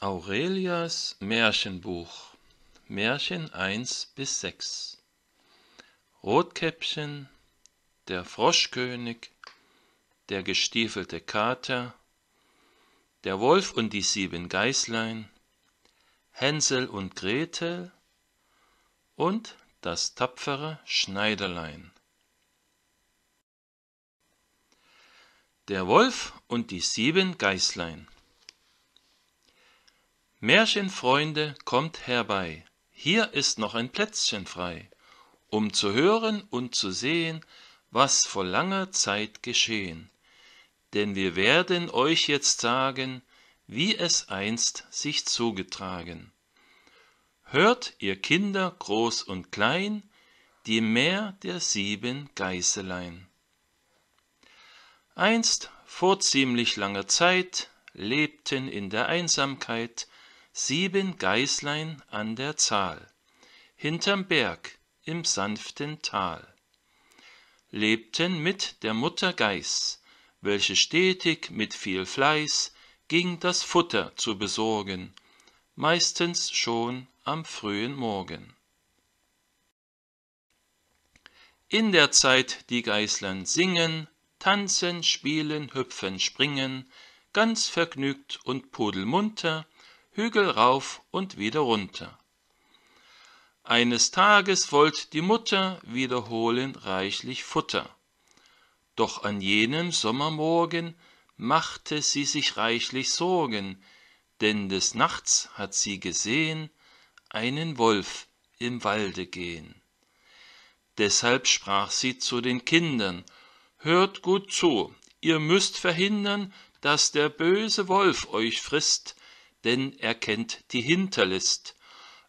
Aurelias Märchenbuch Märchen 1 bis 6 Rotkäppchen, der Froschkönig, der gestiefelte Kater, der Wolf und die sieben Geißlein, Hänsel und Gretel und das tapfere Schneiderlein. Der Wolf und die sieben Geißlein Märchenfreunde, kommt herbei, hier ist noch ein Plätzchen frei, um zu hören und zu sehen, was vor langer Zeit geschehen. Denn wir werden euch jetzt sagen, wie es einst sich zugetragen. Hört ihr Kinder groß und klein, die Mär der sieben Geißelein. Einst vor ziemlich langer Zeit lebten in der Einsamkeit sieben Geißlein an der Zahl, hinterm Berg im sanften Tal, lebten mit der Mutter Geiß, welche stetig mit viel Fleiß ging das Futter zu besorgen, meistens schon am frühen Morgen. In der Zeit die Geißlein singen, tanzen, spielen, hüpfen, springen, ganz vergnügt und pudelmunter, Hügel rauf und wieder runter. Eines Tages wollt die Mutter wiederholen reichlich Futter. Doch an jenem Sommermorgen machte sie sich reichlich Sorgen, denn des Nachts hat sie gesehen einen Wolf im Walde gehen. Deshalb sprach sie zu den Kindern, Hört gut zu, ihr müsst verhindern, dass der böse Wolf euch frisst, denn er kennt die Hinterlist.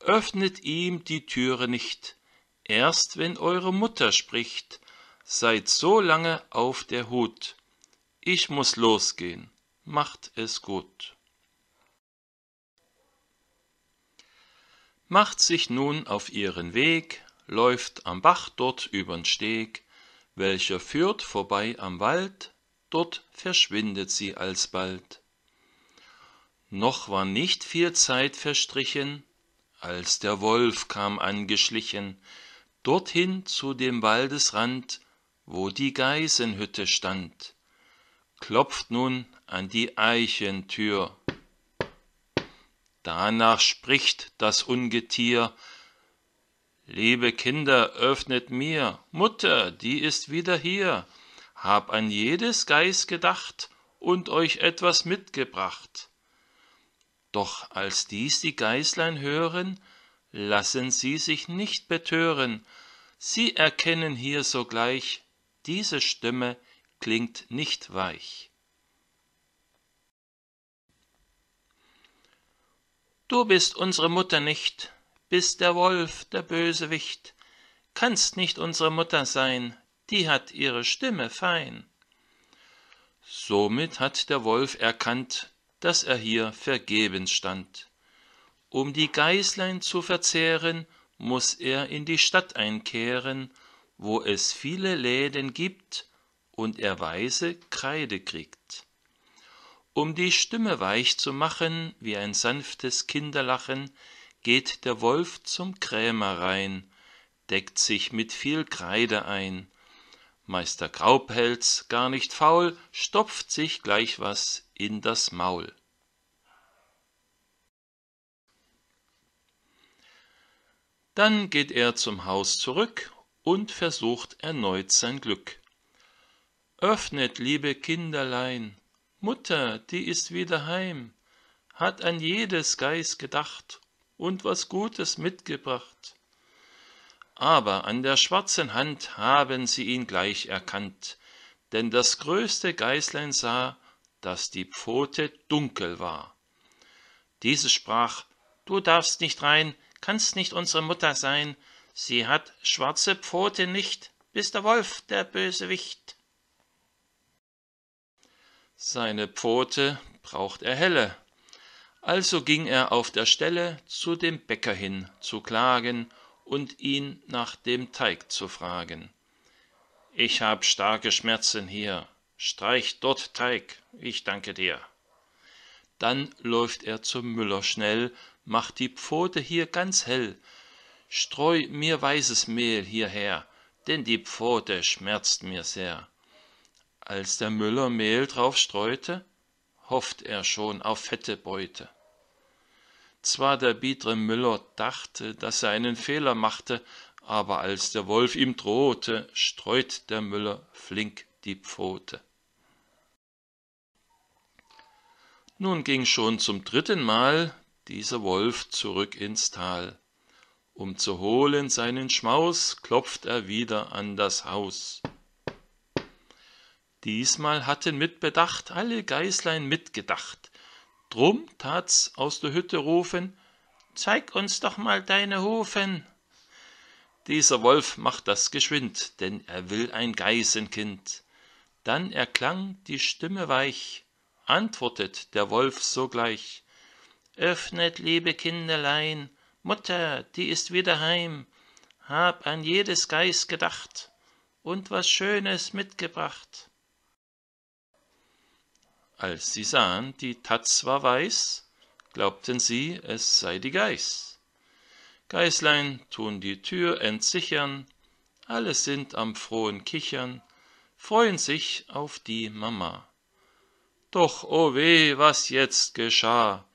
Öffnet ihm die Türe nicht, erst wenn eure Mutter spricht, seid so lange auf der Hut. Ich muß losgehen, macht es gut. Macht sich nun auf ihren Weg, läuft am Bach dort übern Steg, welcher führt vorbei am Wald, dort verschwindet sie alsbald noch war nicht viel Zeit verstrichen, als der Wolf kam angeschlichen, dorthin zu dem Waldesrand, wo die Geisenhütte stand, klopft nun an die Eichentür. Danach spricht das Ungetier, Liebe Kinder, öffnet mir, Mutter, die ist wieder hier, hab an jedes Geiß gedacht und euch etwas mitgebracht. Doch als dies die Geißlein hören, lassen sie sich nicht betören, sie erkennen hier sogleich, diese Stimme klingt nicht weich. Du bist unsere Mutter nicht, bist der Wolf, der Bösewicht, kannst nicht unsere Mutter sein, die hat ihre Stimme fein. Somit hat der Wolf erkannt, dass er hier vergebens stand. Um die Geißlein zu verzehren, muß er in die Stadt einkehren, wo es viele Läden gibt und er weise Kreide kriegt. Um die Stimme weich zu machen, wie ein sanftes Kinderlachen, geht der Wolf zum Krämer rein, deckt sich mit viel Kreide ein, Meister Graupelz, gar nicht faul, stopft sich gleich was in das Maul. Dann geht er zum Haus zurück und versucht erneut sein Glück. Öffnet, liebe Kinderlein, Mutter, die ist wieder heim, hat an jedes Geiß gedacht und was Gutes mitgebracht aber an der schwarzen Hand haben sie ihn gleich erkannt, denn das größte Geißlein sah, dass die Pfote dunkel war. Dieses sprach, Du darfst nicht rein, kannst nicht unsere Mutter sein, sie hat schwarze Pfote nicht, bist der Wolf, der Bösewicht. Seine Pfote braucht er helle. Also ging er auf der Stelle zu dem Bäcker hin, zu klagen und ihn nach dem Teig zu fragen. Ich habe starke Schmerzen hier, streich dort Teig, ich danke dir. Dann läuft er zum Müller schnell, macht die Pfote hier ganz hell, streu mir weißes Mehl hierher, denn die Pfote schmerzt mir sehr. Als der Müller Mehl drauf streute, hofft er schon auf fette Beute. Zwar der biedere Müller dachte, dass er einen Fehler machte, aber als der Wolf ihm drohte, streut der Müller flink die Pfote. Nun ging schon zum dritten Mal dieser Wolf zurück ins Tal. Um zu holen seinen Schmaus, klopft er wieder an das Haus. Diesmal hatten mit Bedacht alle Geißlein mitgedacht. Drum tat's aus der Hütte rufen, Zeig uns doch mal deine Hufen! Dieser Wolf macht das geschwind, denn er will ein Geißenkind. Dann erklang die Stimme weich, antwortet der Wolf sogleich, Öffnet, liebe Kinderlein, Mutter, die ist wieder heim, hab an jedes Geiß gedacht und was Schönes mitgebracht. Als sie sahen, die Taz war weiß, glaubten sie, es sei die Geiß. Geißlein tun die Tür entsichern, alle sind am frohen Kichern, freuen sich auf die Mama. Doch o oh weh, was jetzt geschah.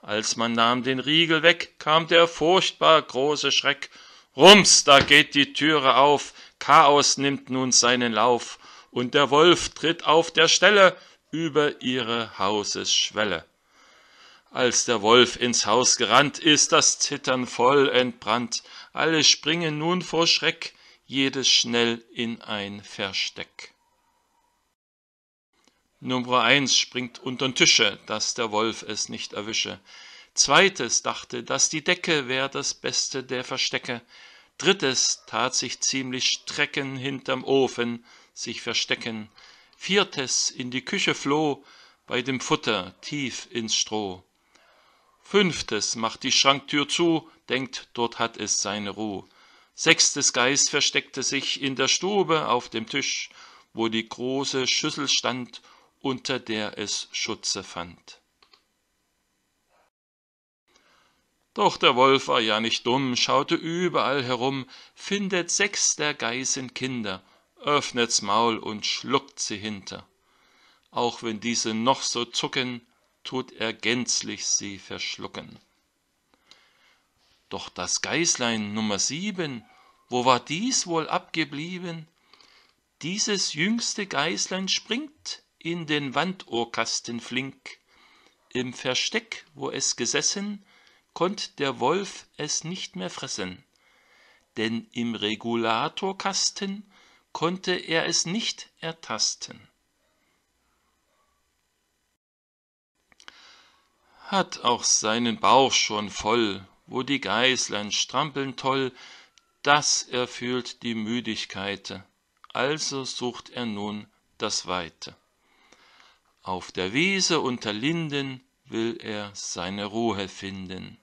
Als man nahm den Riegel weg, kam der furchtbar große Schreck. Rums, da geht die Türe auf, Chaos nimmt nun seinen Lauf, und der Wolf tritt auf der Stelle über ihre Hausesschwelle. Als der Wolf ins Haus gerannt, ist das Zittern voll entbrannt, alle springen nun vor Schreck, jedes schnell in ein Versteck. Nummer eins springt untern Tische, dass der Wolf es nicht erwische. Zweites dachte, dass die Decke wär das Beste der Verstecke. Drittes tat sich ziemlich strecken hinterm Ofen, sich verstecken. Viertes in die Küche floh, bei dem Futter tief ins Stroh. Fünftes macht die Schranktür zu, denkt, dort hat es seine Ruhe. Sechstes Geist versteckte sich in der Stube auf dem Tisch, wo die große Schüssel stand, unter der es Schutze fand. Doch der Wolf war ja nicht dumm, schaute überall herum, findet sechs der Geißen Kinder öffnet's Maul und schluckt sie hinter. Auch wenn diese noch so zucken, tut er gänzlich sie verschlucken. Doch das Geißlein Nummer sieben, wo war dies wohl abgeblieben? Dieses jüngste Geißlein springt in den Wandohrkasten flink. Im Versteck, wo es gesessen, konnt der Wolf es nicht mehr fressen. Denn im Regulatorkasten konnte er es nicht ertasten. Hat auch seinen Bauch schon voll, wo die Geißlein strampeln toll, das erfüllt die Müdigkeit, also sucht er nun das Weite. Auf der Wiese unter Linden will er seine Ruhe finden.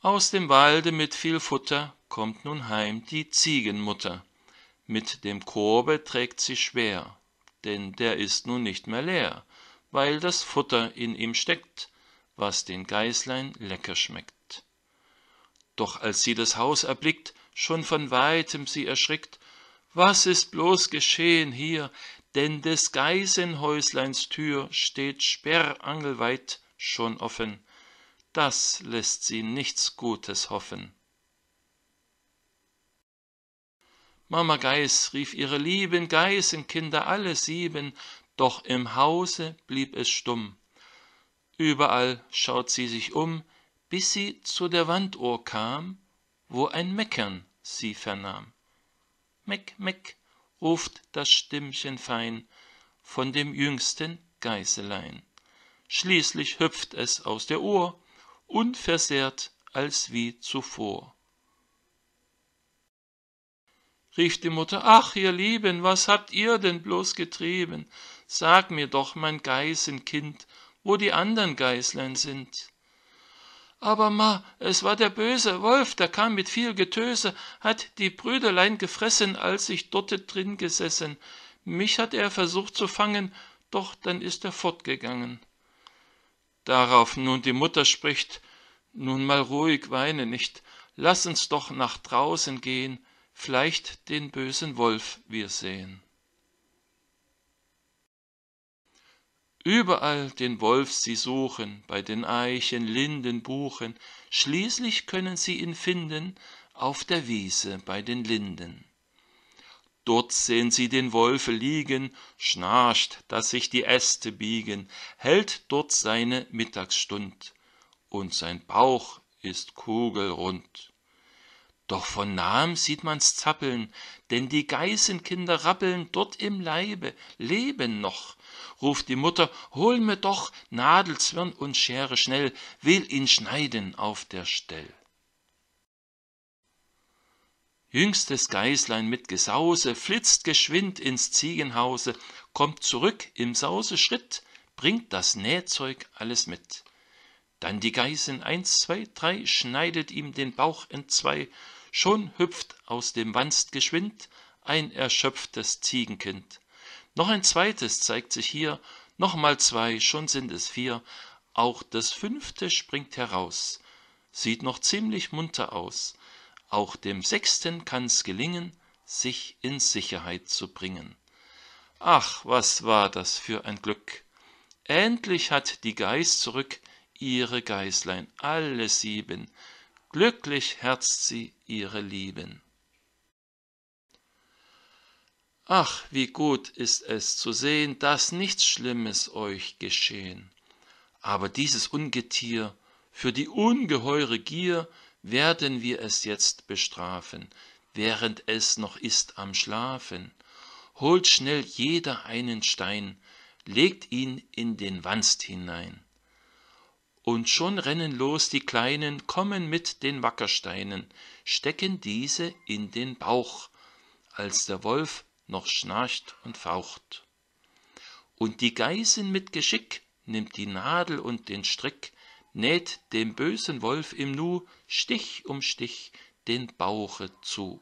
Aus dem Walde mit viel Futter kommt nun heim die Ziegenmutter. Mit dem Korbe trägt sie schwer, denn der ist nun nicht mehr leer, weil das Futter in ihm steckt, was den Geißlein lecker schmeckt. Doch als sie das Haus erblickt, schon von weitem sie erschrickt, was ist bloß geschehen hier, denn des Geißenhäusleins Tür steht sperrangelweit schon offen, das lässt sie nichts Gutes hoffen. Mama Geiß rief ihre lieben Geißenkinder alle sieben, doch im Hause blieb es stumm. Überall schaut sie sich um, bis sie zu der Wanduhr kam, wo ein Meckern sie vernahm. Meck, meck, ruft das Stimmchen fein von dem jüngsten Geißelein. Schließlich hüpft es aus der Uhr, unversehrt als wie zuvor rief die Mutter, ach, ihr Lieben, was habt ihr denn bloß getrieben? Sag mir doch, mein Geißenkind, wo die anderen Geißlein sind. Aber ma, es war der böse Wolf, der kam mit viel Getöse, hat die Brüderlein gefressen, als ich dort drin gesessen. Mich hat er versucht zu fangen, doch dann ist er fortgegangen. Darauf nun die Mutter spricht, nun mal ruhig weine nicht, lass uns doch nach draußen gehen, vielleicht den bösen Wolf wir sehen. Überall den Wolf sie suchen, bei den Eichen, Linden, Buchen, schließlich können sie ihn finden, auf der Wiese bei den Linden. Dort sehen sie den Wolfe liegen, schnarcht, daß sich die Äste biegen, hält dort seine Mittagsstund, und sein Bauch ist kugelrund doch von nahem sieht man's zappeln, denn die Geißenkinder rappeln dort im Leibe, leben noch. Ruft die Mutter, hol mir doch Nadel, Zwirn und Schere schnell, will ihn schneiden auf der Stell. Jüngstes Geißlein mit Gesause flitzt geschwind ins Ziegenhause, kommt zurück im Sauseschritt, bringt das Nähzeug alles mit. Dann die Geißen eins, zwei, drei, schneidet ihm den Bauch entzwei, Schon hüpft aus dem Wanst geschwind ein erschöpftes Ziegenkind. Noch ein zweites zeigt sich hier, nochmal zwei, schon sind es vier, auch das fünfte springt heraus, sieht noch ziemlich munter aus, auch dem sechsten kann's gelingen, sich in Sicherheit zu bringen. Ach, was war das für ein Glück! Endlich hat die Geiß zurück ihre Geißlein, alle sieben, glücklich herzt sie ihre Lieben. Ach, wie gut ist es zu sehen, dass nichts Schlimmes euch geschehen. Aber dieses Ungetier, für die ungeheure Gier werden wir es jetzt bestrafen, während es noch ist am Schlafen. Holt schnell jeder einen Stein, legt ihn in den Wanst hinein. Und schon rennen los die Kleinen, kommen mit den Wackersteinen, stecken diese in den Bauch, als der Wolf noch schnarcht und faucht. Und die Geißen mit Geschick nimmt die Nadel und den Strick, näht dem bösen Wolf im Nu Stich um Stich den Bauche zu.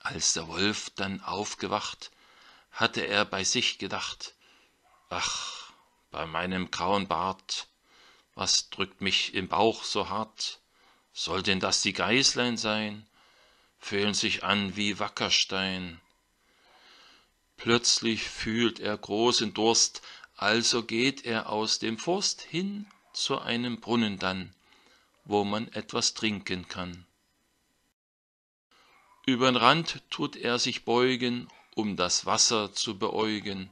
Als der Wolf dann aufgewacht, hatte er bei sich gedacht, ach, bei meinem grauen Bart, was drückt mich im Bauch so hart? Soll denn das die Geißlein sein? Fühlen sich an wie Wackerstein. Plötzlich fühlt er großen Durst, also geht er aus dem Forst hin zu einem Brunnen dann, wo man etwas trinken kann. Übern Rand tut er sich beugen, um das Wasser zu beäugen,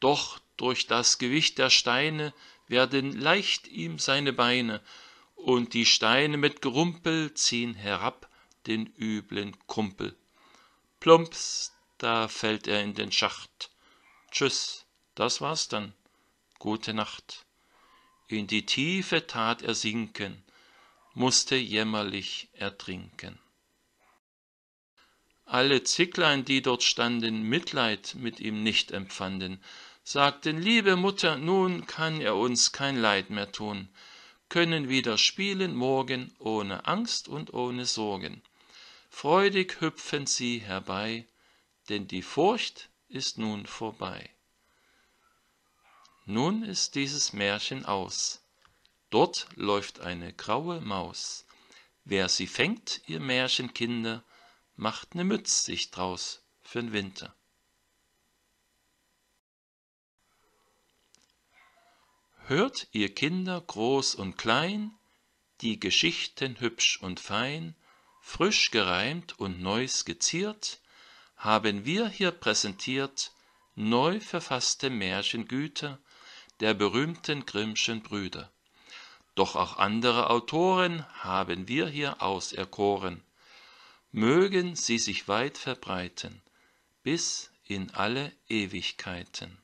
doch durch das Gewicht der Steine werden leicht ihm seine Beine, und die Steine mit Gerumpel ziehen herab den üblen Kumpel. Plumps, da fällt er in den Schacht. Tschüss, das war's dann. Gute Nacht. In die Tiefe tat er sinken, musste jämmerlich ertrinken. Alle Zicklein, die dort standen, Mitleid mit ihm nicht empfanden, sagten, liebe Mutter, nun kann er uns kein Leid mehr tun, können wieder spielen morgen ohne Angst und ohne Sorgen. Freudig hüpfen sie herbei, denn die Furcht ist nun vorbei. Nun ist dieses Märchen aus. Dort läuft eine graue Maus. Wer sie fängt, ihr Märchenkinder, macht ne Mütz sich draus für'n Winter. Hört ihr Kinder groß und klein, die Geschichten hübsch und fein, frisch gereimt und neu skizziert, haben wir hier präsentiert neu verfasste Märchengüter der berühmten Grimmschen Brüder. Doch auch andere Autoren haben wir hier auserkoren. Mögen sie sich weit verbreiten bis in alle Ewigkeiten.